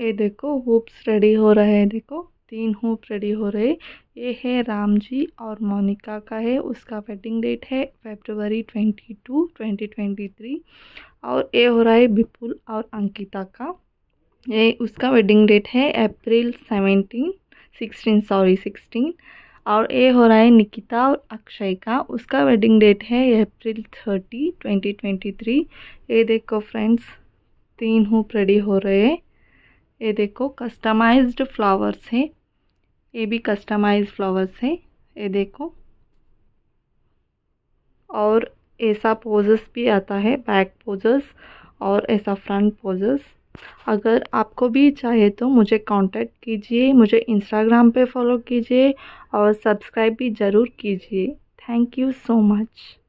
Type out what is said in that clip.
ये देखो hoops ready हो रहे हैं देखो तीन हुप रेडी हो रहे ये है राम जी और मोनिका का है उसका वेडिंग डेट है February twenty two twenty twenty three और ये हो रहा है विपुल और अंकिता का ये उसका वेडिंग डेट है April seventeen sixteen sorry sixteen और ये हो रहा है निकिता और अक्षय का उसका वेडिंग डेट है April thirty twenty twenty three ये देखो फ्रेंड्स तीन हुप रेडी हो रहे हैं ये देखो कस्टमाइज्ड फ्लावर्स हैं ये भी कस्टमाइज फ्लावर्स हैं ये देखो और ऐसा पोजेस भी आता है बैक पोजेस और ऐसा फ्रंट पोजेस अगर आपको भी चाहिए तो मुझे कांटेक्ट कीजिए मुझे इंस्टाग्राम पे फॉलो कीजिए और सब्सक्राइब भी ज़रूर कीजिए थैंक यू सो मच